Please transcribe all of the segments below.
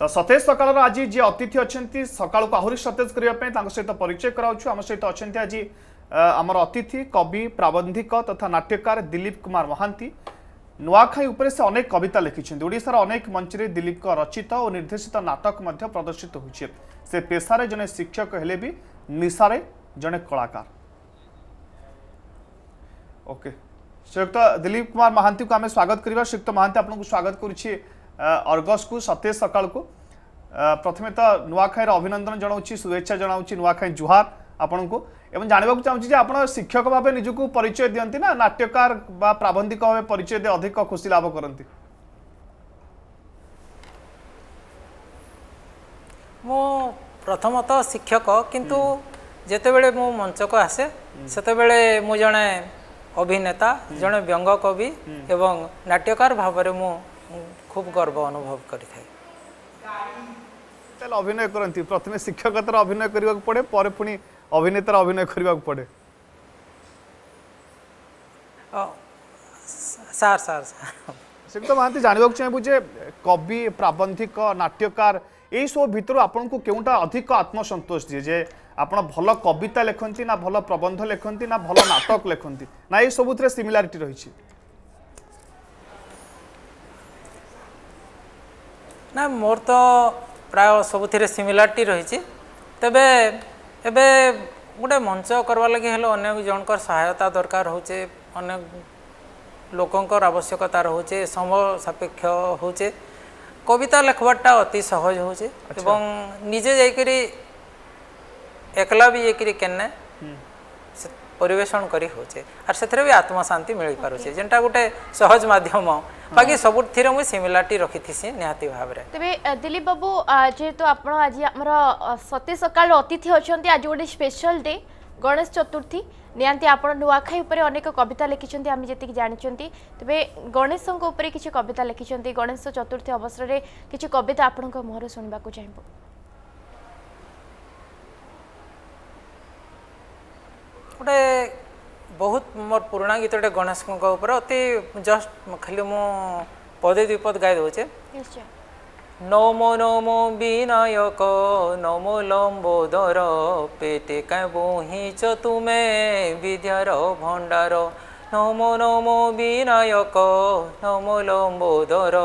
ତ ସତେଜ ସକାଳର ଆଜି ଯିଏ ଅତିଥି ଅଛନ୍ତି ସକାଳକୁ ଆହୁରି ସତେଜ କରିବା ପାଇଁ ତାଙ୍କ ସହିତ ପରିଚୟ କରାଉଛୁ ଆମ ସହିତ ଅଛନ୍ତି ଆଜି ଆମର ଅତିଥି କବି ପ୍ରାବନ୍ଧିକ ତଥା ନାଟ୍ୟକାର ଦିଲ୍ଲୀପ କୁମାର ମହାନ୍ତି ନୂଆଖାଇ ଉପରେ ସେ ଅନେକ କବିତା ଲେଖିଛନ୍ତି ଓଡ଼ିଶାର ଅନେକ ମଞ୍ଚରେ ଦିଲ୍ଲୀପଙ୍କ ରଚିତ ଓ ନିର୍ଦ୍ଦେଶିତ ନାଟକ ମଧ୍ୟ ପ୍ରଦର୍ଶିତ ହୋଇଛି ସେ ପେଶାରେ ଜଣେ ଶିକ୍ଷକ ହେଲେ ବି ନିଶାରେ ଜଣେ କଳାକାର ଓକେ ଶ୍ରୀଯୁକ୍ତ ଦିଲ୍ଲୀପ କୁମାର ମହାନ୍ତିଙ୍କୁ ଆମେ ସ୍ୱାଗତ କରିବା ଶ୍ରୀଯୁକ୍ତ ମହାନ୍ତି ଆପଣଙ୍କୁ ସ୍ୱାଗତ କରୁଛି ଅର୍ଗସ୍କୁ ସତେଇଶ ସକାଳକୁ ପ୍ରଥମେ ତ ନୂଆଖାଇର ଅଭିନନ୍ଦନ ଜଣାଉଛି ଶୁଭେଚ୍ଛା ଜଣାଉଛି ନୂଆଖାଇ ଜୁହାର ଆପଣଙ୍କୁ ଏବଂ ଜାଣିବାକୁ ଚାହୁଁଛି ଯେ ଆପଣ ଶିକ୍ଷକ ଭାବେ ନିଜକୁ ପରିଚୟ ଦିଅନ୍ତି ନା ନାଟ୍ୟକାର ବା ପ୍ରାବନ୍ଧିକ ଭାବେ ପରିଚୟ ଦେଇ ଅଧିକ ଖୁସି ଲାଭ କରନ୍ତି ମୁଁ ପ୍ରଥମତଃ ଶିକ୍ଷକ କିନ୍ତୁ ଯେତେବେଳେ ମୁଁ ମଞ୍ଚକୁ ଆସେ ସେତେବେଳେ ମୁଁ ଜଣେ ଅଭିନେତା ଜଣେ ବ୍ୟଙ୍ଗ କବି ଏବଂ ନାଟ୍ୟକାର ଭାବରେ ମୁଁ খুব গর্ব অনুভব করি থাকে তাহলে অভিনয় করতে প্রথমে শিক্ষকতার অভিনয় করা পড়ে পরে পুঁ অভিনেতার অভিনয় করা পড়ে স্যার স্যার তো মহান্তি জাঁয়া চাহিবু যে কবি প্রাবন্ধিক নাট্যকার এইসব ভিতর আপনার কেউটা অধিক আত্মসন্তোষ দিয়ে যে আপনার ভালো কবিতা লেখতে না ভালো প্রবন্ধ লেখতে না ভালো নাটক লেখতে না এই সবুতে সিমিলারিটি রয়েছে ନା ମୋର ତ ପ୍ରାୟ ସବୁଥିରେ ସିମିଲାରିଟି ରହିଛି ତେବେ ଏବେ ଗୋଟେ ମଞ୍ଚ କରିବା ଲାଗି ହେଲେ ଅନେକ ଜଣଙ୍କର ସହାୟତା ଦରକାର ହେଉଛେ ଅନେକ ଲୋକଙ୍କର ଆବଶ୍ୟକତା ରହୁଛେ ସମୟ ସାପେକ୍ଷ ହେଉଛେ কবিতা লেখবারটা অতি সহজ হচ্ছে এবং নিজে যাইকি একলা বি যাইকি কেনে পরিবেশন করে হচ্ছে আর সেথে বি আত্মশান্তি মিলিপারছে যেটা গোটে সহজ মাধ্যম ବାକି ସବୁଥିରେ ମୁଇଁ ସିମିଲାରିଟି ରଖିଥିସି ନିହାତି ଭାବରେ ତେବେ ଦିଲ୍ଲୀପ ବାବୁ ଯେହେତୁ ଆପଣ ଆଜି ଆମର ସତେ ସକାଳ ଅତିଥି ଅଛନ୍ତି ଆଜି ଗୋଟେ ସ୍ପେଶାଲ ଡେ ଗଣେଶ ଚତୁର୍ଥୀ ନିହାତି ଆପଣ ନୂଆଖାଇ ଉପରେ ଅନେକ କବିତା ଲେଖିଛନ୍ତି ଆମେ ଯେତିକି ଜାଣିଛନ୍ତି ତେବେ ଗଣେଶଙ୍କ ଉପରେ କିଛି କବିତା ଲେଖିଛନ୍ତି ଗଣେଶ ଚତୁର୍ଥୀ ଅବସରରେ କିଛି କବିତା ଆପଣଙ୍କ ମୁହଁରେ ଶୁଣିବାକୁ ଚାହିଁବୁ ବହୁତ ମୋର ପୁରୁଣା ଗୀତଟେ ଗଣେଶଙ୍କ ଉପରେ ଅତି ଜଷ୍ଟ ଖାଲି ମୁଁ ପଦେ ଦୁଇ ପଦ ଗାଇ ଦେଉଛେ নমো নমো বিনায়ক নমো লম্বোদর পেটে কায় বহিছ তুমে বিদ্যার ভণ্ডার নমো নমো বিনায়ক নমো লম্বোদর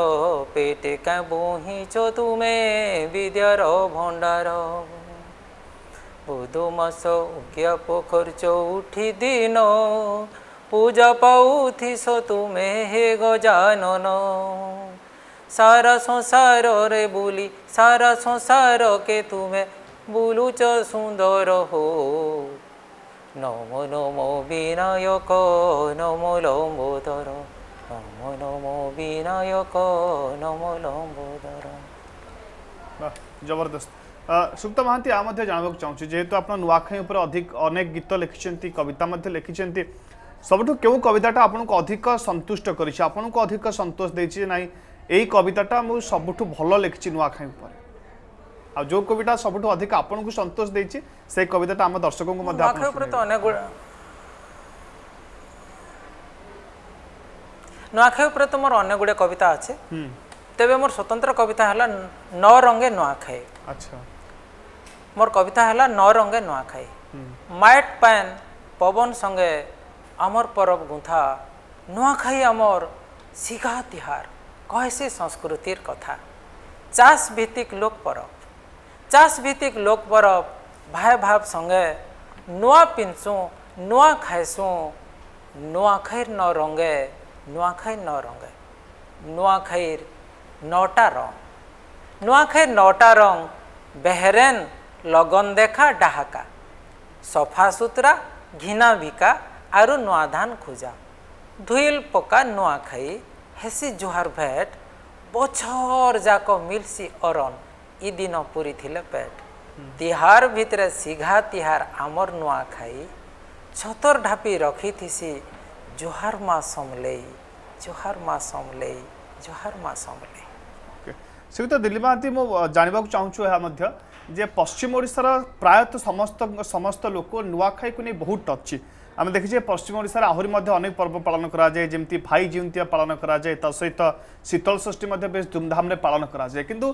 পেটে কায় বহিছ তুমে বিদ্যার ভণ্ডার बुधमास उकिया पोखर चौठी दिन पूजा पाऊस तुम्हें हे गजान सारा संसार रे बुली सारा संसार के तुम्हें बुलुच सुंदर हो नमो नमो विनायक नमो लम्बोदर नमो नमो विनायक नमो लम्बोदर जबरदस्त ସୁପ୍ତ ମହାନ୍ତି ଆ ମଧ୍ୟ ଜାଣିବାକୁ ଚାହୁଁଛି ଯେହେତୁ ଆପଣ ନୂଆଖାଇ ଉପରେ ଅଧିକ ଅନେକ ଗୀତ ଲେଖିଛନ୍ତି କବିତା ମଧ୍ୟ ଲେଖିଛନ୍ତି ସବୁଠୁ କେଉଁ କବିତାଟା ଆପଣଙ୍କୁ ଅଧିକ ସନ୍ତୁଷ୍ଟ କରିଛି ଆପଣଙ୍କୁ ଅଧିକ ସନ୍ତୋଷ ଦେଇଛି ଯେ ନାହିଁ ଏଇ କବିତାଟା ମୁଁ ସବୁଠୁ ଭଲ ଲେଖିଛି ନୂଆଖାଇ ଉପରେ ଆଉ ଯେଉଁ କବିତା ସବୁଠୁ ଅଧିକ ଆପଣଙ୍କୁ ସନ୍ତୋଷ ଦେଇଛି ସେ କବିତାଟା ଆମ ଦର୍ଶକଙ୍କୁ ମଧ୍ୟ ଅନେକ ନୂଆଖାଇ ଉପରେ ତ ମୋର ଅନେକ ଗୁଡ଼ିଏ କବିତା ଅଛି ତେବେ ମୋର ସ୍ୱତନ୍ତ୍ର କବିତା ହେଲା ନ ରଙ୍ଗେ ନୂଆଖାଇ ଆଚ୍ଛା मोर कविता है न रंगे नुआखाई माइट पैन पवन संगे आमर परब गुंथा नुआखाई आमर सीघा तिहार कहसी संस्कृतिर कथा चाष भित्तिक लोक परब चाष भित्तिक लोक परब भाई भाव संगे नुआ पिंसू नुआ खाएसू नुआखाई न रंगे नुआखाई न रंगे नुआखाई नौटा रंग नुआखाई नौटा रंग बेहरेन লগন দেখা ডাহাকা সফা সুতরা ঘিনা বিকা আর নয়া ধান খোঁজা ধুইল পকা নয়া খাই হেসি জুহার ভেট বছর যাক মিলসি অরণ ইদিন পুরি থিলে পেট তিহার ভিতরে সিঘা তিহার আমর নয়া খাই ছতর ঢাপি রখিথিসি জুহার মা সমলেই জুহার মা সমলেই জুহার মা সমলেই সুবিধা দিল্লী মহাতি মু জানিবাকু চাহুছু এহা মধ্য যে পশ্চিম ওড়িশার প্রায়ত সমস্ত সমস্ত লোক নূয়াখাইকু নিয়ে বহু টচি আমি দেখি যে পশ্চিম ওড়িশার আহরি মধ্যে অনেক পর্ব পালন করা যায় যেমনি ভাই জিউন্তিয়া পালন করা যায় তা সহিত শীতল ষষ্ঠী মধ্যে বেশ ধুমধামে পালন করা যায় কিন্তু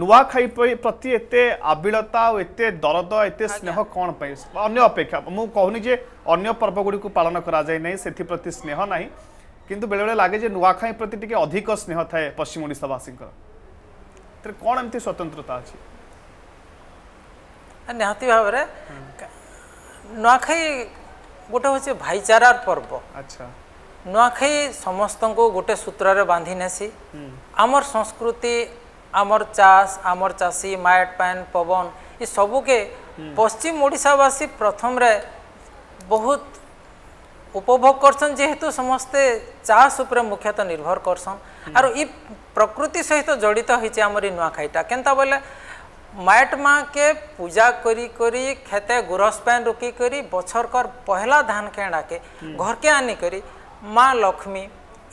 নূয়াখাই প্রতি এত আবিলতা ও এত দরদ এত স্নেহ কোণ পাই অন্য অপেক্ষা মু কহুনি যে অন্য পর্বগুড়ি পালন করা যায় নাই সেথিপ্রতি স্নেহ নাই কিন্তু বেড়ে লাগে যে নূয়াখাই প্রতি টিকে অধিক স্নেহ থাকে পশ্চিম ওড়িশাবাসীঙ্কর কোণ এমতি স্বতন্ত্রতা আছে ନିହାତି ଭାବରେ ନୂଆଖାଇ ଗୋଟେ ହେଉଛି ଭାଇଚାରାର ପର୍ବ ଆଚ୍ଛା ନୂଆଖାଇ ସମସ୍ତଙ୍କୁ ଗୋଟେ ସୂତ୍ରରେ ବାନ୍ଧି ନେସି ଆମର ସଂସ୍କୃତି ଆମର ଚାଷ ଆମର ଚାଷୀ ମାଏଟ ପାଏନ ପବନ ଏ ସବୁକେ ପଶ୍ଚିମ ଓଡ଼ିଶାବାସୀ ପ୍ରଥମରେ ବହୁତ ଉପଭୋଗ କରସନ୍ ଯେହେତୁ ସମସ୍ତେ ଚାଷ ଉପରେ ମୁଖ୍ୟତଃ ନିର୍ଭର କରସନ୍ ଆରୁ ଇ ପ୍ରକୃତି ସହିତ ଜଡ଼ିତ ହେଇଛି ଆମର ଏ ନୂଆଖାଇଟା କେନ୍ତା ବୋଲେ মায়েট মাকে পূজা করি করি খেতে গোরস পান রুকি করি বছরকর পহলা ধান কেণাকে ঘরকে আনি করি মা লক্ষ্মী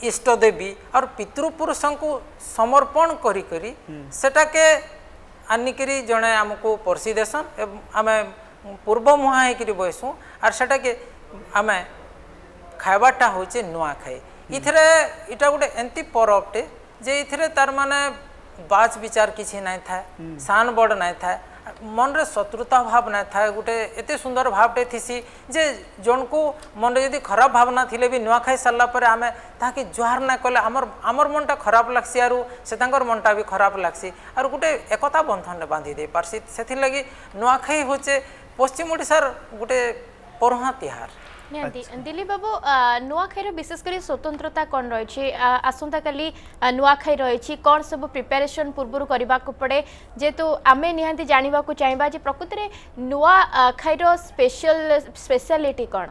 ইষ্ট দেবী আর পিতৃপুরুষଙ୍କୁ সমর্পণ করি করি সেটাকে আনিকি জনে আমি পরসি দেসন আমি পূর্ব মুহা হইকি বসু আর সেটাকে আমি খাইবাটা হচ্ছে নূয়াখাই ইথে এটা গোটে এমতি পরবটে যে ইথে তার মানে ବାଚ୍ ବିଚାର କିଛି ନାଇଁ ଥାଏ ସାନ୍ ବଡ଼ ନାଇଁ ଥାଏ ମନରେ ଶତ୍ରୁତା ଭାବ ନାଇଁ ଥାଏ ଗୋଟେ ଏତେ ସୁନ୍ଦର ଭାବଟେ ଥିସି ଯେ ଜଣକୁ ମନରେ ଯଦି ଖରାପ ଭାବନା ଥିଲେ ବି ନୂଆ ଖାଇ ସାରିଲା ପରେ ଆମେ ତାହାକେ ଜୁହାର ନାଇଁ କଲେ ଆମର ଆମର ମନଟା ଖରାପ ଲାଗ୍ସି ଆରୁ ସେ ତାଙ୍କର ମନଟା ବି ଖରାପ ଲାଗ୍ସି ଆରୁ ଗୋଟେ ଏକତା ବନ୍ଧନରେ ବାନ୍ଧି ଦେଇପାର୍ସି ସେଥିର୍ଲାଗି ନୂଆଖାଇ ହଉଛେ ପଶ୍ଚିମ ଓଡ଼ିଶାର ଗୋଟେ ପରହା ତିହାର দিলীপ বাবু নূয়াখাইর বিশেষ করে স্বতন্ত্রতা কন রয়েছে আসন্তা কালি নূয়াখাই রয়েছে কন সব প্রিপারেসন পূর্ব করা পড়ে যেহেতু আমি নিহতি জাঁয়া চাইবা যে প্রকৃতরে নূয়াখাইর স্পেশাল স্পেশালিটি কন কণ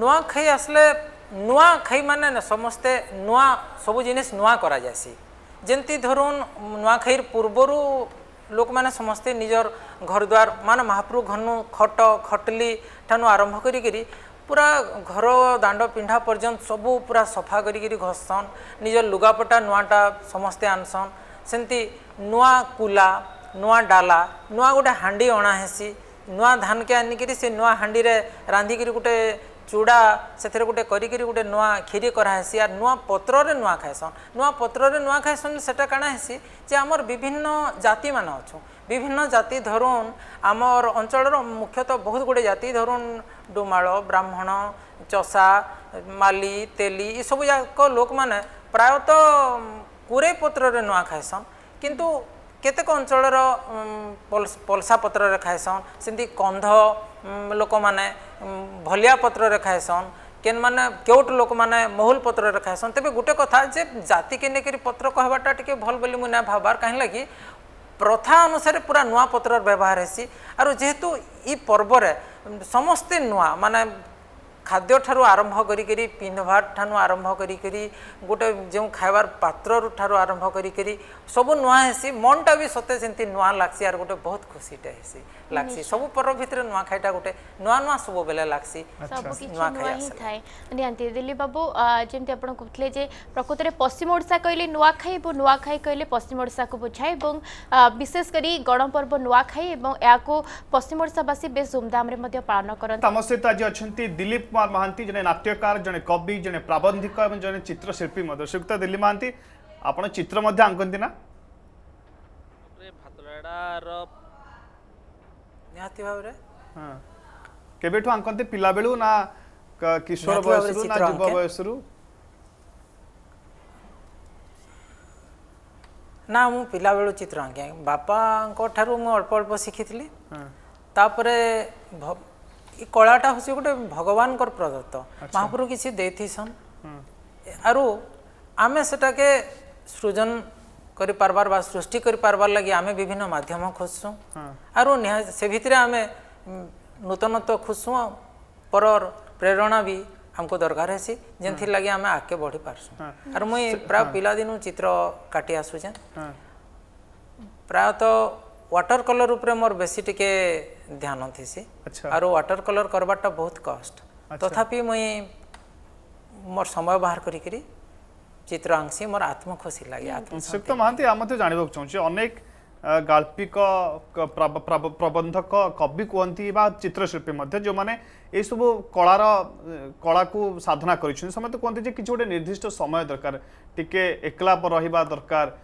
ନୂଆଖାଇ ଆସିଲେ ନୂଆଖାଇ ମାନେ ସମସ୍ତେ সব জিনিস ଜିନିଷ করা যায় যেমন ধরুন ନୂଆଖାଇ ପୂର୍ବରୁ ଲୋକମାନେ ସମସ୍ତେ ନିଜର ଘରଦ୍ୱାର ମାନେ ମହାପ୍ରଭୁ ଘନୁ ଖଟ ଖଟିଲି ଠାନୁ ଆରମ୍ଭ କରିକିରି ପୁରା ଘର ଦାଣ୍ଡ ପିଣ୍ଡା ପର୍ଯ୍ୟନ୍ତ ସବୁ ପୁରା ସଫା କରିକିରି ଘସନ୍ ନିଜର ଲୁଗାପଟା ନୂଆଟା ସମସ୍ତେ ଆନସନ୍ ସେମିତି ନୂଆ କୁଲା ନୂଆ ଡାଲା ନୂଆ ଗୋଟେ ହାଣ୍ଡି ଅଣା ହେସି ନୂଆ ଧାନକେ ଆନିକିରି ସେ ନୂଆ ହାଣ୍ଡିରେ ରାନ୍ଧିକିରି ଗୋଟେ চূড়া ସେଥିରେ ଗୋଟେ କରିକିରି ଗୋଟେ ନୂଆ କ୍ଷୀରି କରାହେସି ଆର୍ ନୂଆ ପତ୍ରରେ ନୂଆ ଖାଏସନ୍ ନୂଆ ପତ୍ରରେ ନୂଆ ଖାଏସନ୍ ସେଟା କାଣା ହେସି ଯେ ଆମର ବିଭିନ୍ନ ଜାତିମାନେ ଅଛୁ ବିଭିନ୍ନ ଜାତି ଧରୁନ୍ ଆମର ଅଞ୍ଚଳର ମୁଖ୍ୟତଃ ବହୁତ ଗୁଡ଼ିଏ ଜାତି ଧରୁନ୍ ଡୁମାଳ ବ୍ରାହ୍ମଣ ଚଷା ମାଲି ତେଲି ଏସବୁ ଯାକ ଲୋକମାନେ ପ୍ରାୟତଃ କୁରେଇ ପତ୍ରରେ ନୂଆ ଖାଏସନ୍ କିନ୍ତୁ କେତେକ ଅଞ୍ଚଳର ପଲସା ପତ୍ରରେ ଖାଏସନ୍ ସେମିତି କନ୍ଧ ଲୋକମାନେ ଭଲିଆ ପତ୍ରରେ ଖାଏସନ୍ କେନ୍ମାନେ କେଉଁଠୁ ଲୋକମାନେ ମହୁଲ ପତ୍ରରେ ଖାଏସନ୍ ତେବେ ଗୋଟେ କଥା ଯେ ଜାତିକେ ନେଇକରି ପତ୍ର କହିବାଟା ଟିକେ ଭଲ୍ ବୋଲି ମୁଁ ନାଇଁ ଭାବବାର୍ କାହିଁ ଲାଗି ପ୍ରଥା ଅନୁସାରେ ପୁରା ନୂଆ ପତ୍ରର ବ୍ୟବହାର ହେସି ଆରୁ ଯେହେତୁ ଇ ପର୍ବରେ ସମସ୍ତେ ନୂଆ ମାନେ ଖାଦ୍ୟ ଠାରୁ ଆରମ୍ଭ କରିକରି ପିନ୍ଧବାର ଠାରୁ ଆରମ୍ଭ କରିକରି ଗୋଟେ ଯେଉଁ ଖାଇବାର ପାତ୍ରରୁ ଠାରୁ ଆରମ୍ଭ କରିକରି ସବୁ ନୂଆ ହେସି ମନଟା ବି ସତେ ସେମିତି ନୂଆ ଲାଗ୍ସି ଆର୍ ଗୋଟେ ବହୁତ ଖୁସିଟେ ହେସି ଲାଗ୍ସି ସବୁ ପର୍ବ ଭିତରେ ନୂଆଖାଇଟା ଗୋଟେ ନୂଆ ନୂଆ ସବୁବେଳେ ଲାଗ୍ସି ଥାଏ ନିହାତି ଦିଲ୍ଲୀପ ବାବୁ ଯେମିତି ଆପଣ କହୁଥିଲେ ଯେ ପ୍ରକୃତରେ ପଶ୍ଚିମ ଓଡ଼ିଶା କହିଲେ ନୂଆଖାଇ ଏବଂ ନୂଆଖାଇ କହିଲେ ପଶ୍ଚିମ ଓଡ଼ିଶାକୁ ବୁଝାଏ ଏବଂ ବିଶେଷ କରି ଗଣପର୍ବ ନୂଆଖାଇ ଏବଂ ଏହାକୁ ପଶ୍ଚିମ ଓଡ଼ିଶାବାସୀ ବେଶ ଧୁମଧାମରେ ମଧ୍ୟ ପାଳନ କରନ୍ତି ଆମ ସହିତ ଆଜି ଅଛନ୍ତି ଦିଲ୍ଲୀପ কুমার মহান্তি জনে নাট্যকার জনে কবি জনে প্রাবন্ধিক এবং জনে চিত্রশিল্পী মধ্যে শ্রীযুক্ত দিল্লী মহান্তি আপনার চিত্র মধ্যে আঁকতে না ভাতড়ার নিহতি ভাবে হ্যাঁ কেবেঠু আঁকতে পিলা বেলু না কিশোর বয়সরু না যুব বয়সরু ନା ମୁଁ ପିଲାବେଳୁ ଚିତ୍ର ଆଙ୍କେ ବାପାଙ୍କ ଠାରୁ ମୁଁ ଅଳ୍ପ ଅଳ୍ପ ଶିଖିଥିଲି ତାପରେ କଳାଟା ହେଉଛି ଗୋଟେ ଭଗବାନଙ୍କର ପ୍ରଦତ୍ତ ମହାପ୍ରଭୁ କିଛି ଦେଇଥିସନ୍ ଆରୁ ଆମେ ସେଟାକେ ସୃଜନ କରିପାରବାର୍ ବା ସୃଷ୍ଟି କରିପାରବାର୍ ଲାଗି ଆମେ ବିଭିନ୍ନ ମାଧ୍ୟମ ଖୋଜସୁଁ ଆରୁ ସେ ଭିତରେ ଆମେ ନୂତନତ୍ୱ ଖୋଜସୁଁ ଆଉ ପରର ପ୍ରେରଣା ବି ଆମକୁ ଦରକାର ହେସି ଯେନ୍ଥିର୍ ଲାଗି ଆମେ ଆଗକେ ବଢ଼ି ପାରସୁଁ ଆରୁ ମୁଇଁ ପ୍ରାୟ ପିଲାଦିନୁ ଚିତ୍ର କାଟି ଆସୁଛେଁ ପ୍ରାୟତଃ ୱାଟର କଲର୍ ଉପରେ ମୋର ବେଶୀ ଟିକେ ध्यान थी आर व्टर कलर करवा बहुत कष्ट अच्छा। तथापि मुई मोर समय बाहर कर चित्र आंसी मोर आत्मखुशी लगे शिक्त हम्म, महांती आम तो जानवाक चाहिए अनेक गाल्पिक प्रबंधक कवि कहते चित्रशिल्पी जो मैंने ये सब कलार कला को साधना करते कहते कि गोटे निर्दिष्ट समय दरकार टी एक रहा दरकार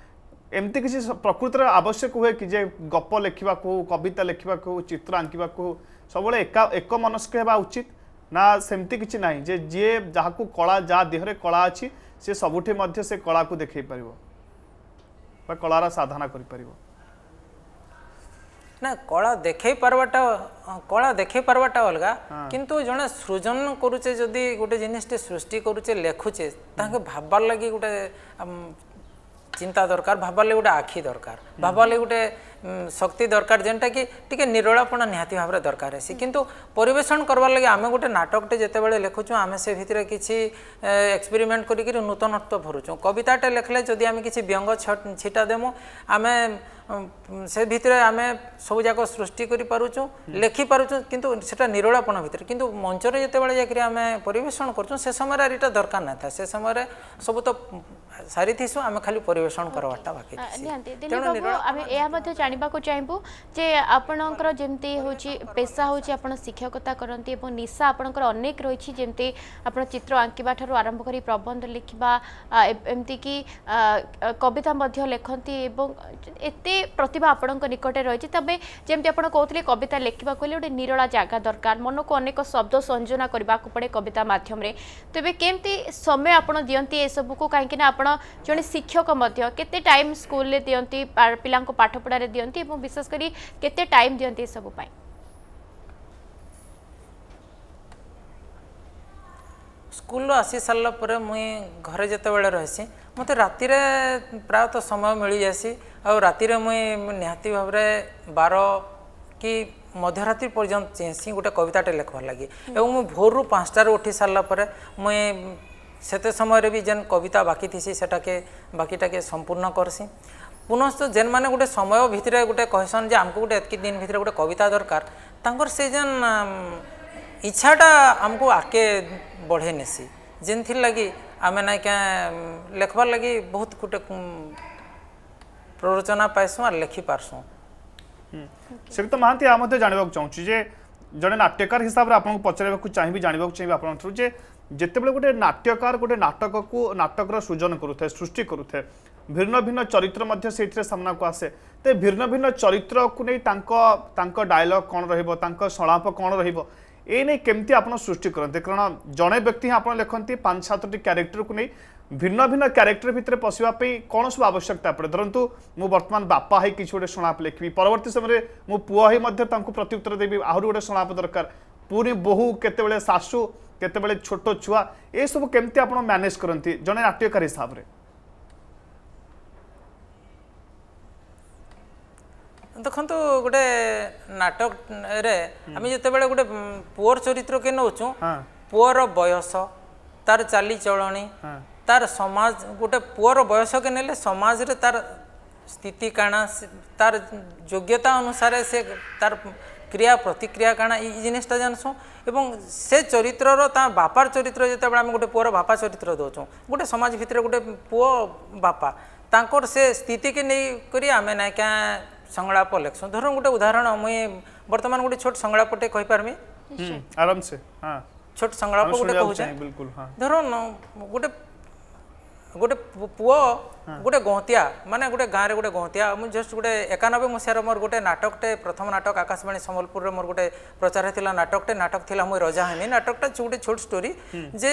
ଏମିତି କିଛି ପ୍ରକୃତରେ ଆବଶ୍ୟକ ହୁଏ କି ଯେ ଗପ ଲେଖିବାକୁ ହଉ କବିତା ଲେଖିବାକୁ ହଉ ଚିତ୍ର ଆଙ୍କିବାକୁ ହଉ ସବୁବେଳେ ଏକା ଏକ ମନସ୍କ ହେବା ଉଚିତ ନା ସେମିତି କିଛି ନାହିଁ ଯେ ଯିଏ ଯାହାକୁ କଳା ଯାହା ଦେହରେ କଳା ଅଛି ସେ ସବୁଠି ମଧ୍ୟ ସେ କଳାକୁ ଦେଖେଇ ପାରିବ ବା କଳାର ସାଧନା କରିପାରିବ ନା କଳା ଦେଖେଇ ପାରିବାଟା କଳା ଦେଖେଇ ପାର୍ବାଟା ଅଲଗା କିନ୍ତୁ ଜଣେ ସୃଜନ କରୁଛେ ଯଦି ଗୋଟେ ଜିନିଷଟେ ସୃଷ୍ଟି କରୁଛେ ଲେଖୁଛେ ତାହାକେ ଭାବବାର୍ ଲାଗି ଗୋଟେ চিন্তা দরকার ভাববার লাগে গোটে আখি দরকার ভাববার লাগে গোটে শক্তি দরকার যেটা কি টিকি নিরোলাপনা নিহতি ভাবে দরকার আছে কিন্তু পরিবেশন করবার লাগে আমি গোটে নাটকটে যেতবে লেখুছ আমি সে ভিতরে কিছু এক্সপেরিমেন্ট করি নূতনত্ব ভরুছ কবিতাটে লেখলে যদি আমি কিছু ব্যঙ্গ ছিটা দেমু আমি সে ভিতরে আমি সবুযাক সৃষ্টি করে পুছু লেখি পুছু কিন্তু সেটা নিরোলাপণ ভিতরে কিন্তু মঞ্চরে যেতবে যাই আমি পরিবেষণ করছু সে সময় আর এটা দরকার না থাকে সে সময় সবু তো ସାରିଥିସୁଁ ଆମେ ଖାଲି ପରିବେଷଣ କରବାଟା ବାକି ନିହାତି ଦିଲ୍ଲୀପ ବାବୁ ଆମେ ଏହା ମଧ୍ୟ ଜାଣିବାକୁ ଚାହିଁବୁ ଯେ ଆପଣଙ୍କର ଯେମିତି ହେଉଛି ପେଶା ହେଉଛି ଆପଣ ଶିକ୍ଷକତା କରନ୍ତି ଏବଂ ନିଶା ଆପଣଙ୍କର ଅନେକ ରହିଛି ଯେମିତି ଆପଣ ଚିତ୍ର ଆଙ୍କିବା ଠାରୁ ଆରମ୍ଭ କରି ପ୍ରବନ୍ଧ ଲେଖିବା ଏମିତିକି କବିତା ମଧ୍ୟ ଲେଖନ୍ତି ଏବଂ ଏତେ प्रतिभा आपण निकटे रही तेज जमी आप कहते कविता लिखा हेल्ले गोटे निरा जगह दरकार मन को अनेक शब्द संजना करने पड़े कविता मध्यम तेज केमती समय आप दिंती एसबू को कहीं आप जड़े शिक्षक टाइम स्कूल दिंती पिला पाठपढ़ार दिंती विशेषकर के टाइम दिंती सबूत ସ୍କୁଲରୁ ଆସି ସାରିଲା ପରେ ମୁଇଁ ଘରେ ଯେତେବେଳେ ରହିସି ମୋତେ ରାତିରେ ପ୍ରାୟତଃ ସମୟ ମିଳିଯାଏସି ଆଉ ରାତିରେ ମୁଇଁ ନିହାତି ଭାବରେ ବାର କି ମଧ୍ୟରାତ୍ରି ପର୍ଯ୍ୟନ୍ତ ଚେଁସି ଗୋଟେ କବିତାଟେ ଲେଖ୍ବାର୍ ଲାଗି ଏବଂ ମୁଁ ଭୋରରୁ ପାଞ୍ଚଟାରୁ ଉଠି ସାରିଲା ପରେ ମୁଇଁ ସେତେ ସମୟରେ ବି ଯେନ୍ କବିତା ବାକି ଥିସି ସେଟାକେ ବାକିଟାକେ ସମ୍ପୂର୍ଣ୍ଣ କର୍ସି ପୁନଶ୍ଚ ଯେନ୍ମାନେ ଗୋଟେ ସମୟ ଭିତରେ ଗୋଟେ କହେସନ୍ ଯେ ଆମକୁ ଗୋଟେ ଏତ୍କି ଦିନ ଭିତରେ ଗୋଟେ କବିତା ଦରକାର ତାଙ୍କର ସେ ଯେନ୍ ଇଚ୍ଛାଟା ଆମକୁ ଆଗକେ ବଢ଼େଇ ନେସି ଯେନ୍ଥିର୍ ଲାଗି আমি ନାଇଁ କାଁ ଲେଖ୍ବାର୍ ଲାଗି ବହୁତ ଗୁଟେ প্ররোচনা পাইসু আর লেখি পারসু তো মাহতি আমি জাঁয়া চাহুছি যে জন নাট্যকার হিসাবে আপনার পচারা চাহিবি জাঁয়া চাহিবি আপনার যে যেতবে গোটে নাট্যকার গোটে নাটকক নাটকর সৃজন করুথে সৃষ্টি করুথে ভিন্ন ভিন্ন চরিত্র মধ্যে সেইথিরে সামনাকু আসে তে ভিন্ন ভিন্ন চরিত্রকু নেই তাঙ্ক তাঙ্ক ডায়লগ কোণ রহিব তাঙ্ক সংলাপ কোণ রহিব এনে কেমতি আপনার সৃষ্টি করতে কারণ জনে ব্যক্তি হি আপনার লেখতে পাঁচ সাতটি ক্যারেক্টরকে নিয়ে ভিন্ন ভিন্ন ক্যারেক্টর ভিতরে পশিবা কোণ সব আবশ্যকতা পড়ে ধরতু মু বর্তমান বাপা হয়ে কিছু গোটে সোনাপ লেখবি পরবর্তী সময় মু পুয় হয়ে মধ্যে তাঁকু প্রত্যুত্তর দেবি আহরি গোটে সোনাপ দরকার পুনি বহু কেতবে শাশু কেতবে ছোট ছুয়া এসব কেমতি আপনার ম্যানেজ করতে জনে নাট্যকার হিসাবে ଦେଖନ୍ତୁ ଗୋଟେ ନାଟକରେ ଆମେ ଯେତେବେଳେ ଗୋଟେ ପୁଅର ଚରିତ୍ରକେ ନେଉଛୁ ପୁଅର ବୟସ ତାର ଚାଲିଚଳଣି ତାର ସମାଜ ଗୋଟେ ପୁଅର ବୟସକେ ନେଲେ ସମାଜରେ ତାର ସ୍ଥିତି କାଣା ତାର ଯୋଗ୍ୟତା ଅନୁସାରେ ସେ ତାର ক্রিয়া প্রতিক্রিয়া কারণ এই জিনিসটা জানসু এবং সে চরিত্রর তা বাপার চরিত্র যেতবে আমি গোটে পুয়ার বাপা চরিত্র দেছু গোটে সমাজ ভিতরে গোটে পুয় বাপা তাঁকর সে স্থিতিকে নিয়ে করি আমি না সংলাপ লেখসু ধরুন গোটে উদাহরণ মুই বর্তমান গোটে ছোট সংলাপটে কইপারমি আরাম সে হ্যাঁ ছোট সংলাপ গোটে কহুছে বিলকুল হ্যাঁ ধরুন গোটে গোটে পুয়া গোটে গহতিয়া মানে গোটে গাঁরে গোটে গহতিয়া মু জস্ট গোটে একানব্বই মশার মোট গোটে নাটকটে প্রথম নাটক আকাশবাণী সম্বলপুর মোট গোটে প্রচার হয়েছিল নাটকটে নাটক লা মুই রজা হেমি নাটকটা গোটে ছোট স্টোরি যে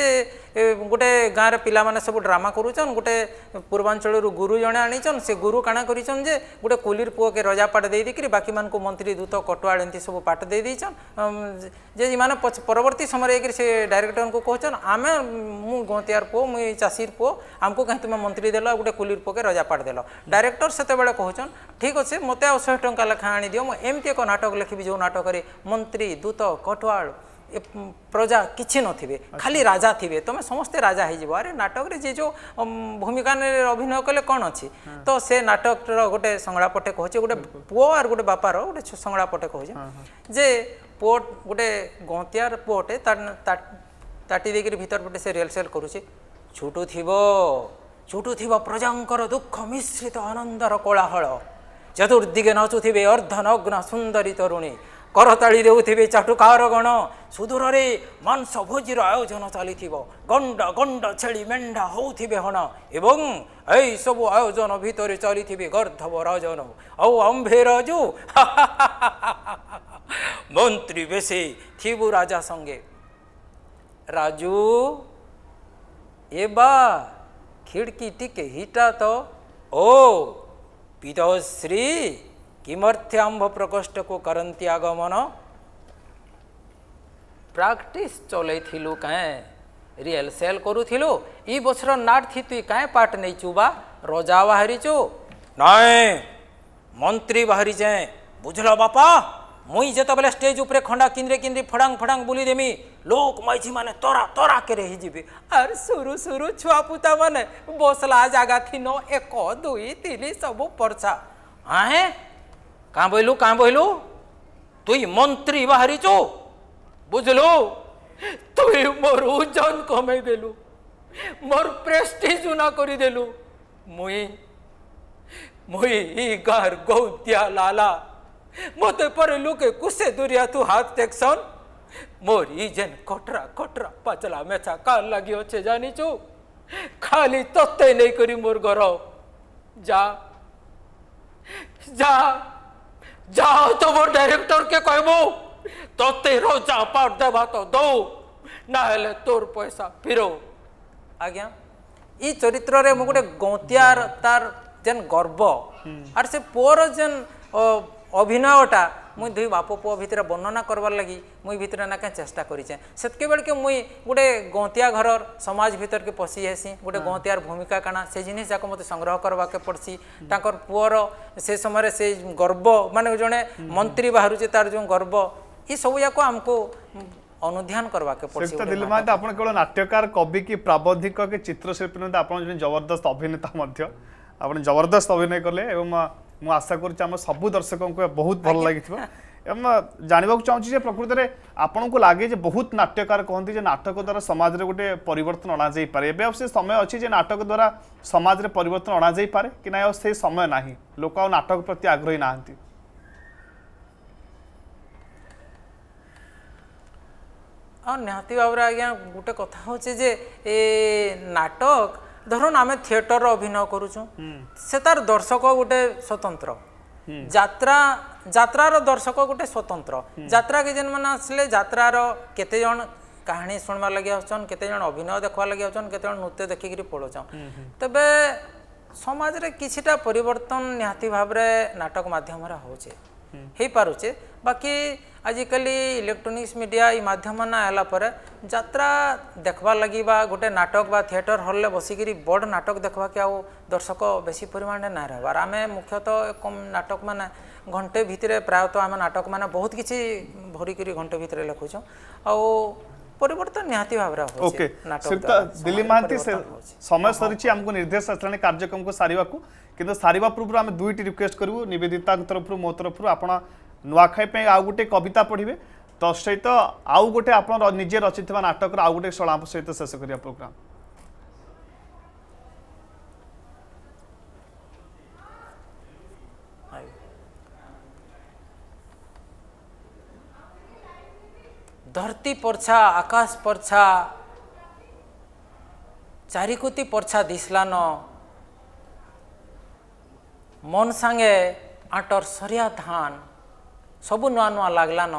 গোটে গাঁরে মানে সব ড্রামা করুছন গোটে পূর্বাঞ্চল গুরু জনে আনিছন সে গুরু কাণা করছেন যে গোটে কুলির পুয়কে রজা পাট দিয়ে দিকি বাকি মানুষ মন্ত্রী দূত কটুয়াল এমনি সব পাট দিয়ে দিয়েছেন যে ইমান পরবর্তী সময় এগিয়ে সে ডাইরেক্টর কুচন আমি মু গহতিয়ার পুয় মুই চাষীর পুয় আমি কাহি তুমি মন্ত্রী দেল গোটে ବୁଲିର୍ ପକେ ରଜା ପାଠଦେଲ ଡାଇରେକ୍ଟର ସେତେବେଳେ କହୁଛନ୍ ଠିକ୍ ଅଛି ମୋତେ ଆଉ ଶହେ ଟଙ୍କା ଲେଖା ଆଣିଦିଅ ମୁଁ ଏମିତି ଏକ ନାଟକ ଲେଖିବି ଯେଉଁ ନାଟକରେ ମନ୍ତ୍ରୀ ଦୂତ କଟୁଆଳ ପ୍ରଜା କିଛି ନଥିବେ ଖାଲି ରାଜା ଥିବେ ତମେ ସମସ୍ତେ ରାଜା ହେଇଯିବ ଆରେ ନାଟକରେ ଯିଏ ଯେଉଁ ଭୂମିକାରେ ଅଭିନୟ କଲେ କ'ଣ ଅଛି ତ ସେ ନାଟକର ଗୋଟେ ସଂଳାପଟେ କହୁଛି ଗୋଟେ ପୁଅ ଆର୍ ଗୋଟେ ବାପାର ଗୋଟେ ସଂଳାପଟେ କହୁଛି ଯେ ପୁଅ ଗୋଟେ ଗନ୍ତିଆର ପୁଅଟେ ତାଟି ଦେଇକିରି ଭିତର ପଟେ ସେ ରିହର୍ସଲ କରୁଛି ଛୁଟୁଥିବ ଛୁଟୁଥିବା ପ୍ରଜାଙ୍କର ଦୁଃଖ ମିଶ୍ରିତ ଆନନ୍ଦର କୋଳାହଳ ଚତୁର୍ଦିଗେ ନାଚୁଥିବେ ଅର୍ଦ୍ଧନଗ୍ନ ସୁନ୍ଦରୀ ତରୁଣୀ କରତାଳି ଦେଉଥିବେ ଚାଟୁକାରଗଣ ସୁଦୂରରେ ମାଂସ ଭୋଜିର ଆୟୋଜନ ଚାଲିଥିବ ଗଣ୍ଡ ଗଣ୍ଡ ଛେଳି ମେଣ୍ଢା ହେଉଥିବେ ହଣ ଏବଂ ଏହିସବୁ ଆୟୋଜନ ଭିତରେ ଚାଲିଥିବେ ଗର୍ଦ୍ଧବ ରଜନ ଆଉ ଆମ୍ଭେ ରଜୁ ମନ୍ତ୍ରୀ ବେଶୀ ଥିବୁ ରାଜା ସଙ୍ଗେ ରାଜୁ ଏ ବା हिटा तो ओ पितश्री अम्भ प्रकोष्ठ को करती आगमन प्राक्टिस चलू कहें रियल सेल करूलु इ नाट थी तुई कें पार्ट नहीं चुबा रजा बाहरी चु नाए मंत्री बाहरी जाए बुझल बापा मुई जो स्टेज उपरे खंडा किंद्रे किंद्रे फड़ांग फड़ांग बुली देमी लोक माइजी मैंने तोरा तोरा के रहीजी आर सुरु सुरु छुआपुता मैंने बसला जगह थी न एक दुई तीन सब पर्चा आहे कह बहलु कह बहलु तु मंत्री बाहरी चु बुझल तु मोर ओजन कमेदेलु मोर प्रेस्टीज ना करदेलु मुई मुई गार गौतिया लाला मतरे लुके कुसे दूरिया तू हाथ टेक्सन मोर इजन कटरा कटरा पचला मेचा कार लगी अच्छे जानी चु खाली तत्ते नहीं करी मोर घर जा जा जाओ तो मोर डायरेक्टर के कहबु तत्ते रोजा पार दे बात दो ना हेले तोर पैसा फिर आ गया ई चरित्र रे मु गोटे गोंतियार तार जन गर्व आर से पोर जन অভিনয়টা মুই দুই বাপ পুয়া ভিতরে বর্ণনা করবার লাগি মুই ভিতরে না কেন চেষ্টা করিছে সেতকি বেড়কে মুই গোটে গঁতিয়া ঘরর সমাজ ভিতরকে পশি যাইসি গোটে গঁতিয়ার ভূমিকা কাଣା সে জিনিস যাক মতো সংগ্রহ করবাকে পড়ছি তাঁকর পুয়র সে সময় সে গর্ব মানে জনে মন্ত্রী বাহুছে তার যে গর্ব এসবু যাক আমি অনুধ্যান করবাকে পড়ছে দিলমা আপনার কেবল নাট্যকার কবি কি প্রাবন্ধিক কি চিত্রশিল্পী নয় আপনার জন জবরদস্ত অভিনেতা মধ্য আপনি জবরদস্ত অভিনয় কলে এবং ମୁଁ ଆଶା କରୁଛି ଆମ ସବୁ ଦର୍ଶକଙ୍କୁ ବହୁତ ଭଲ ଲାଗିଥିବ ଏବଂ ଜାଣିବାକୁ ଚାହୁଁଛି ଯେ ପ୍ରକୃତରେ ଆପଣଙ୍କୁ ଲାଗେ ଯେ ବହୁତ ନାଟ୍ୟକାର କହନ୍ତି ଯେ ନାଟକ ଦ୍ୱାରା ସମାଜରେ ଗୋଟେ ପରିବର୍ତ୍ତନ ଅଣାଯାଇପାରେ ଏବେ ଆଉ ସେ ସମୟ ଅଛି ଯେ ନାଟକ ଦ୍ୱାରା ସମାଜରେ ପରିବର୍ତ୍ତନ ଅଣାଯାଇପାରେ କି ନାହିଁ ଆଉ ସେ ସମୟ ନାହିଁ ଲୋକ ଆଉ ନାଟକ ପ୍ରତି ଆଗ୍ରହୀ ନାହାନ୍ତି ଆଉ ନିହାତି ଭାବରେ ଆଜ୍ଞା ଗୋଟେ କଥା ହେଉଛି ଯେ ଏ ନାଟକ ধরুন আমি থিয়েটর অভিনয় করুছু সে তার দর্শক গোটে স্বতন্ত্র যাত্রা যাত্রার দর্শক গোটে স্বতন্ত্র যাত্রাকে যে আসলে যাত্রার কেতে জন কাহিনী শুনবার লাগে কেতে জন অভিনয় দেখবার লাগে কেতে জন নৃত্য দেখিকি পড়ছন তবে সমাজের কিছুটা পরিবর্তন নিহতি ভাবে নাটক মাধ্যমে হচ্ছে ହେଇପାରୁଛେ ବାକି ଆଜିକାଲି ଇଲେକ୍ଟ୍ରୋନିକ୍ସ ମିଡ଼ିଆ ଇ ମାଧ୍ୟମ ମାଧ୍ୟମମାନେ ହେଲା ପରେ ଯାତ୍ରା ଦେଖ୍ବାର୍ ଲାଗି ବା ଗୋଟେ ନାଟକ ବା ଥିଏଟର୍ ହଲ୍ରେ ବସିକିରି ବଡ଼୍ ନାଟକ ଦେଖ୍ବାକେ ଆଉ ଦର୍ଶକ ବେଶୀ ପରିମାଣରେ ନାଇଁ ରହେବାର୍ ଆମେ ମୁଖ୍ୟତଃ କମ୍ ନାଟକମାନେ ଘଣ୍ଟେ ଭିତରେ ପ୍ରାୟତଃ ଆମେ ନାଟକମାନେ ବହୁତ କିଛି ଭରିକିରି ଘଣ୍ଟେ ଭିତରେ ଲେଖୁଛୁଁ ଆଉ ପରିବର୍ତ୍ତନ ନିହାତି ଭାବରେ ଓକେ ଶ୍ରୀତା ଦିଲ୍ଲୀ ମହାନ୍ତି ସମୟ ସରିଛି ଆମକୁ ନିର୍ଦ୍ଦେଶ ଆସିଲାଣି କାର୍ଯ୍ୟକ୍ରମକୁ ସାରିବାକୁ କିନ୍ତୁ ସାରିବା ପୂର୍ବରୁ ଆମେ ଦୁଇଟି ରିକ୍ୱେଷ୍ଟ କରିବୁ ନିବେଦିତାଙ୍କ ତରଫରୁ ମୋ ତରଫରୁ ଆପଣ ନୂଆଖାଇ ପାଇଁ ଆଉ ଗୋଟେ କବିତା ପଢ଼ିବେ ତ ସହିତ ଆଉ ଗୋଟେ ଆପଣ ନିଜେ ରଚିଥିବା ନାଟକର ଆଉ ଗୋଟେ ଶଳା ସହିତ ଶେଷ କରିବା ପ୍ରୋଗ୍ରାମ ધરતી પડછા આકાશ પડછા ચારિકુતિ પડછા દિશલાનો মন সাঙ্গে আটর সরিয়া ধান সবু নূয়া নূয়া লাগলান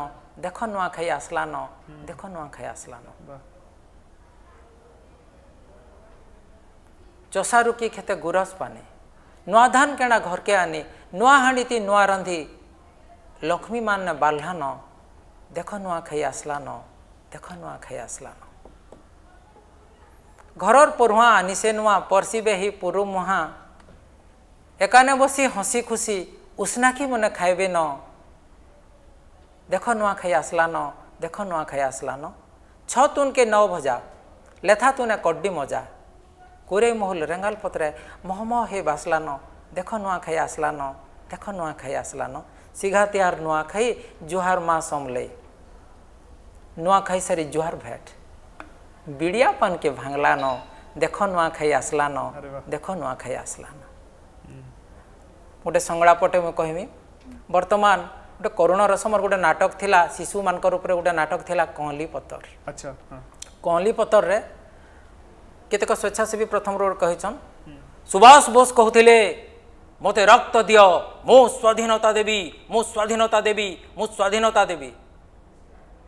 দেখ নূয়া খাই আসলান দেখ নূয়া খাই আসলান চষারুকি খেতে গুরস পানে নূয়া ধান কেনা ঘরকে আনি নূয়া হাঁড়িতি নূয়া রাঁধি লক্ষ্মী মান বাল্লান ଦେଖ ନୂଆ ଖାଇ ଆସିଲାନ ଦେଖ ନୂଆ ଖାଇ ନ ଘରର ପରୁଆଁ ନିଶେ ନୂଆ ପରସିବେ ହି ପୁରୁ ମୁହାଁ ଏକାନେ ବସି ହସି ଖୁସି ଉଷ୍ଣାକି ମନେ ଖାଇବେ ନ ଦେଖ ନୂଆ ଖାଇ ଆସିଲାନ ଦେଖ ନୂଆଖାଇ ଆସିଲା ନ ଛଅ କେ ନ ଭଜା ଲେଥା ତୁନେ କଡ଼ି ମଜା କୁରେଇ ମହୁଲ ରେଙ୍ଗାଲ ପତ୍ରେ ମହମହ ହେଇ ବାସିଲା ଦେଖ ନୂଆ ଖାଇ ଆସିଲାନ ଦେଖ ନୂଆଖାଇ ଖାଇ ଆସିଲାନ ᱥᱤᱜᱷᱟᱛᱮ ᱟᱨ ᱱᱚᱣᱟᱠᱷᱟᱹᱭ ᱡᱚᱦᱟᱨ ᱢᱟ ᱥᱚᱢᱞᱟᱹᱭ ᱱᱚᱣᱟᱠᱷᱟᱹᱭ ᱥᱟᱹᱨᱤ ᱡᱚᱦᱟᱨ ᱵᱷᱮᱴ ᱵᱤᱲᱤᱭᱟᱯᱟᱱ ᱠᱮ ᱵᱷᱟᱝᱞᱟᱱᱚ ᱫᱮᱠᱷᱚ ᱱᱚᱣᱟᱠᱷᱟᱹᱭ ᱟᱥᱞᱟᱱᱚ ᱫᱮᱠᱷᱚ ନୂଆଖାଇ ଆସଲାନ ଗୋଟେ ସଂଗଳାପଟେ ମୁଁ କହିମି ବର୍ତ୍ତମାନ ଗୋଟେ କରୁଣ ରସ ମୋର ଗୋଟେ ନାଟକ ଥିଲା ଶିଶୁମାନଙ୍କର ଉପରେ ଗୋଟେ ନାଟକ ଥିଲା କହଁଲି ପତର କହଁଲି ପତରରେ କେତେକ ସ୍ୱେଚ୍ଛାସେବୀ ପ୍ରଥମରୁ କହିଛନ୍ ସୁଭାଷ ବୋଷ କହୁଥିଲେ ମୋତେ ରକ୍ତ ଦିଅ ମୁଁ ସ୍ୱାଧୀନତା ଦେବି ମୁଁ ସ୍ୱାଧୀନତା ଦେବି ମୁଁ ସ୍ୱାଧୀନତା ଦେବି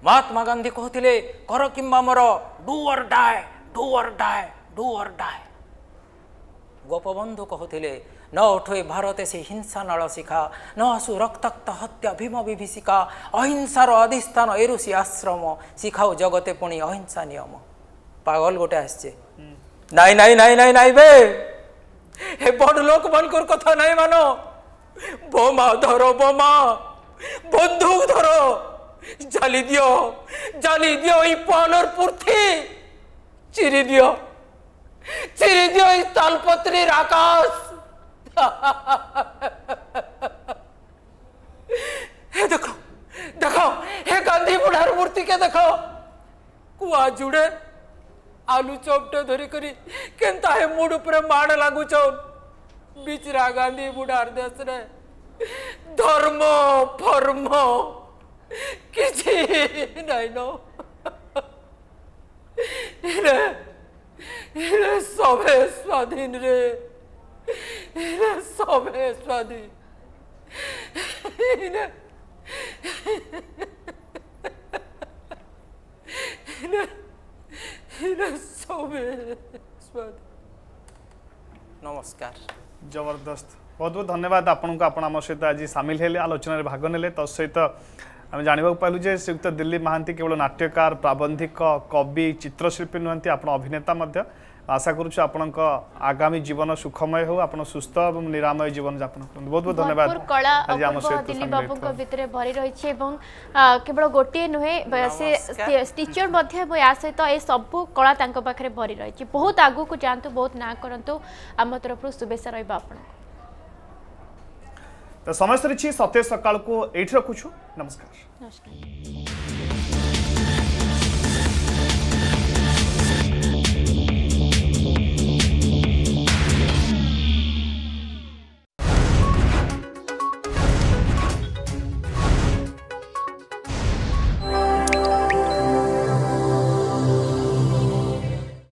ମହାତ୍ମା ଗାନ୍ଧୀ କହୁଥିଲେ କର କିମ୍ବା ମୋର do or die do or die do or die Gopabandhu କହୁଥିଲେ ନ ଉଠୋଇ ଭାରତେ ସେ ହିଂସା ନଳଶିଖା ନ ଆସୁ ରକ୍ତାକ୍ତ ହତ୍ୟା ଭୀମ ବିଭୀଷିକା ଅହିଂସାର ଅଧିଷ୍ଠାନ ଏରୁଷି ଆଶ୍ରମ ଶିଖାଉ ଜଗତେ ପୁଣି ଅହିଂସା ନିୟମ ପାଗଲ ଗୋଟେ ଆସିଛେ ନାଇଁ ନାଇଁ ନାଇଁ ନାଇଁ ନାଇଁ ବେ हे बड़ लोक मानकर कथा नहीं मानो বোমা ধরো বোমা বন্দুক ধরো জ্বালি দিও জ্বালি দিও এই পানোর পুর্থি চিরি দিও চিরি দিও এই তালপত্রীর আকাশ হে দেখো দেখো হে গান্ধী বুড়ার মূর্তিকে দেখো কুয়া জুড়ে आलू चौपटा धरी करी मुड उपर माड़ लगु बिचरा गांधी बुढ़ार देश रे धर्म फर्म कि सभे स्वाधीन रे सभे स्वाधीन you নমস্কার জবরদস্ত ବହୁତ ବହୁତ ଧନ୍ୟବାଦ ଆପଣଙ୍କୁ ଆପଣ ଆମ ସହିତ ଆଜି ସାମିଲ ହେଲେ ଆଲୋଚନାରେ ଭାଗ ନେଲେ ତତ୍ ସହିତ ଆମେ ଜାଣିବାକୁ ପାଇଲୁ ଯେ ଶ୍ରୀଯୁକ୍ତ ଦିଲ୍ଲୀପ ମହାନ୍ତି କେବଳ ନାଟ୍ୟକାର ପ୍ରାବନ୍ଧିକ କବି ଚିତ୍ରଶିଳ୍ପୀ ନୁହନ୍ତି ଆପଣ ଅଭିନେତା ମଧ୍ୟ আশা করুছু আপনার আগামী জীবন সুখময় হোক আপনার সুস্থ এবং নিরাময় জীবন যাপন করুন বহুত বহুত ধন্যবাদ কলা দিলীপ বাবুঙ্ ভিতরে ভরি রয়েছে এবং কেবল গোটিয়ে নুহে সে টিচর মধ্যে এবং এর সহিত এই সবু কলা তাঙ্ক পাখে ভরি রয়েছে বহুত আগুক যাতে বহুত না করতু আম তরফ শুভেচ্ছা রহব আপনার তো সময় সরিছি সতেজ সকালকু এইটি রাখুছু নমস্কার নমস্কার